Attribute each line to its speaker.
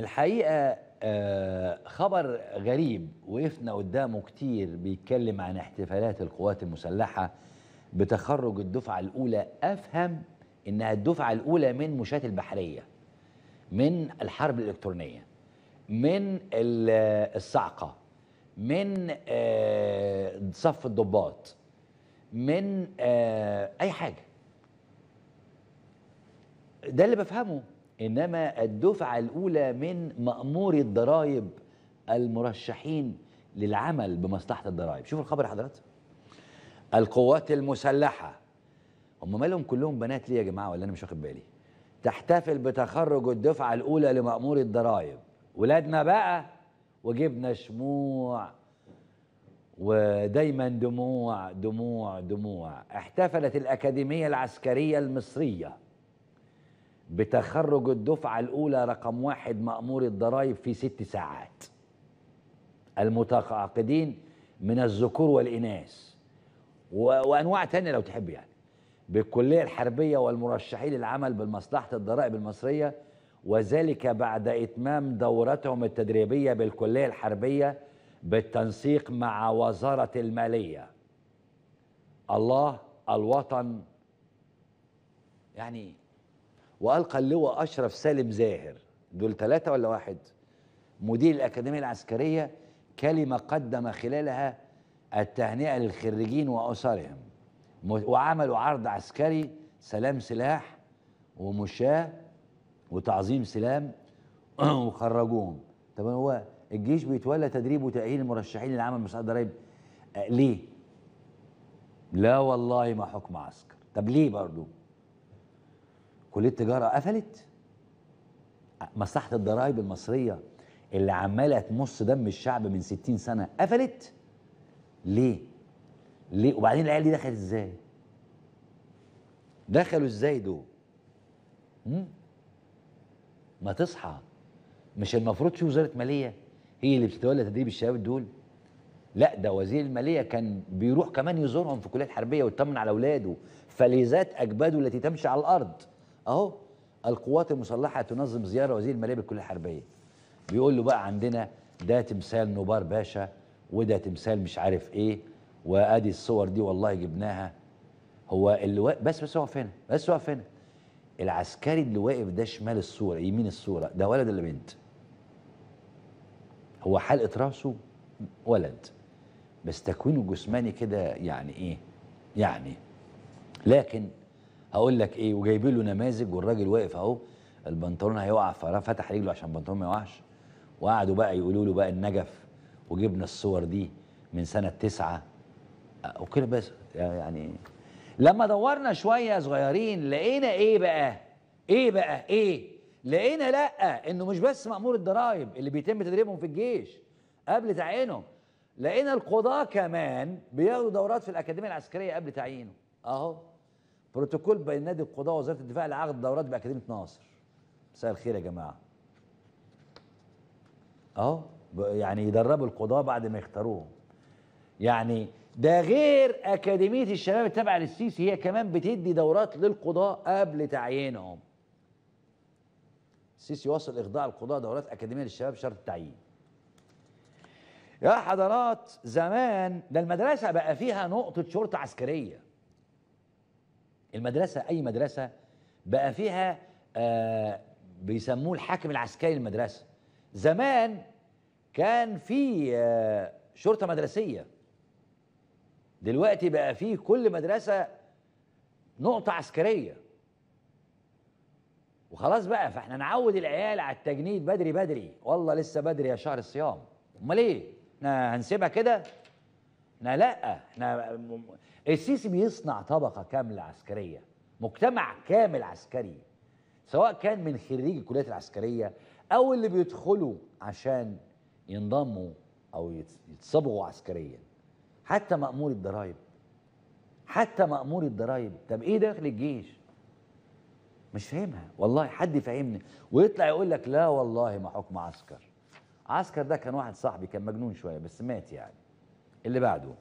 Speaker 1: الحقيقه آه، خبر غريب وقفنا قدامه كتير بيتكلم عن احتفالات القوات المسلحه بتخرج الدفعه الاولى افهم انها الدفعه الاولى من مشاة البحريه من الحرب الالكترونيه من آه، الصعقه من آه، صف الضباط من اي حاجه ده اللي بفهمه انما الدفعه الاولى من ماموري الضرائب المرشحين للعمل بمصلحه الضرائب شوفوا الخبر حضرات القوات المسلحه هم مالهم كلهم بنات ليه يا جماعه ولا انا مش واخد بالي تحتفل بتخرج الدفعه الاولى لماموري الضرائب ولادنا بقى وجبنا شموع ودايما دموع دموع دموع احتفلت الأكاديمية العسكرية المصرية بتخرج الدفعة الأولى رقم واحد مأمور الضرائب في ست ساعات المتعاقدين من الذكور والإناث وأنواع تانية لو تحب يعني بالكلية الحربية والمرشحين للعمل بالمصلحة الضرائب المصرية وذلك بعد إتمام دورتهم التدريبية بالكلية الحربية بالتنسيق مع وزارة المالية الله الوطن يعني والقى اللواء اشرف سالم زاهر دول ثلاثه ولا واحد مدير الاكاديميه العسكريه كلمه قدم خلالها التهنئه للخريجين واسرهم وعملوا عرض عسكري سلام سلاح ومشاه وتعظيم سلام وخرجوهم طب هو الجيش بيتولى تدريب وتاهيل المرشحين للعمل مساعد ضرائب آه، ليه لا والله ما حكم عسكر طب ليه برضه كليه التجاره قفلت مصلحه الضرائب المصريه اللي عماله تمص دم الشعب من 60 سنه قفلت ليه ليه وبعدين العيال دي دخلت ازاي دخلوا ازاي دول ما تصحى مش المفروض في وزاره ماليه هي اللي بتتولى تدريب الشباب دول لا ده وزير الماليه كان بيروح كمان يزورهم في كليه الحربيه ويطمن على اولاده فلذات اجباده التي تمشي على الارض اهو القوات المسلحه تنظم زياره وزير الماليه بالكليه الحربيه بيقول له بقى عندنا ده تمثال نوبار باشا وده تمثال مش عارف ايه وادي الصور دي والله جبناها هو اللي و... بس بس واقف هنا بس واقف هنا العسكري اللي واقف ده شمال الصوره يمين الصوره ده ولد ولا بنت هو حلقه راسه ولد بس تكوينه جسماني كده يعني ايه يعني لكن هقول لك ايه وجايبين له نماذج والراجل واقف اهو البنطلون هيقع فتح رجله عشان البنطلون ما يقعش وقعدوا بقى يقولوا له بقى النجف وجبنا الصور دي من سنه تسعة أه، وكده بس يعني لما دورنا شويه صغيرين لقينا ايه بقى؟ ايه بقى؟ ايه؟ لقينا لا انه مش بس مامور الضرائب اللي بيتم تدريبهم في الجيش قبل تعيينهم لقينا القضاه كمان بياخدوا دورات في الاكاديميه العسكريه قبل تعيينه اهو بروتوكول بين نادي القضاء ووزاره الدفاع لعقد دورات باكاديميه ناصر مساء الخير يا جماعه اهو يعني يدربوا القضاء بعد ما يختاروهم يعني ده غير اكاديميه الشباب التابعه للسيسي هي كمان بتدي دورات للقضاء قبل تعيينهم السيسي وصل اخضاع القضاء دورات اكاديميه للشباب شرط التعيين يا حضرات زمان ده المدرسه بقى فيها نقطه شرطه عسكريه المدرسة أي مدرسة بقى فيها آه بيسموه الحاكم العسكري المدرسة زمان كان في آه شرطة مدرسية دلوقتي بقى في كل مدرسة نقطة عسكرية وخلاص بقى فاحنا نعود العيال على التجنيد بدري بدري والله لسه بدري يا شهر الصيام امال ايه احنا هنسيبها كده احنا لا احنا السيسي بيصنع طبقه كامله عسكريه مجتمع كامل عسكري سواء كان من خريج الكليات العسكريه او اللي بيدخلوا عشان ينضموا او يتصبغوا عسكريا حتى مامور الضرايب حتى مامور الضرايب طب ايه داخل الجيش مش فاهمها والله حد فاهمني ويطلع يقول لك لا والله ما حكم عسكر عسكر ده كان واحد صاحبي كان مجنون شويه بس مات يعني اللي بعده